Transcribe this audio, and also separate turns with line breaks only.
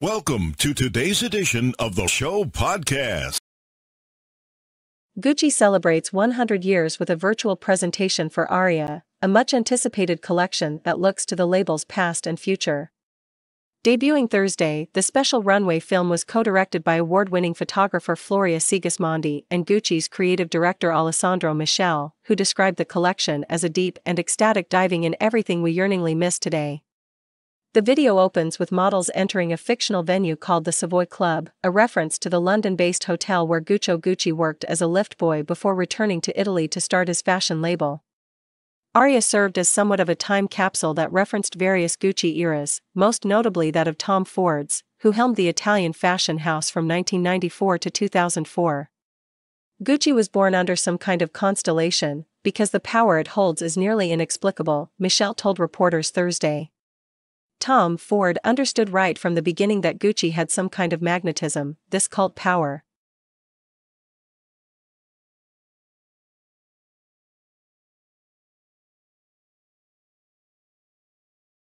Welcome to today's edition of the show podcast. Gucci celebrates 100 years with a virtual presentation for Aria, a much anticipated collection that looks to the label's past and future. Debuting Thursday, the special runway film was co directed by award winning photographer Floria Sigismondi and Gucci's creative director Alessandro Michele, who described the collection as a deep and ecstatic diving in everything we yearningly miss today. The video opens with models entering a fictional venue called the Savoy Club, a reference to the London based hotel where Guccio Gucci worked as a lift boy before returning to Italy to start his fashion label. Aria served as somewhat of a time capsule that referenced various Gucci eras, most notably that of Tom Ford's, who helmed the Italian fashion house from 1994 to 2004. Gucci was born under some kind of constellation, because the power it holds is nearly inexplicable, Michelle told reporters Thursday. Tom Ford understood right from the beginning that Gucci had some kind of magnetism, this cult power.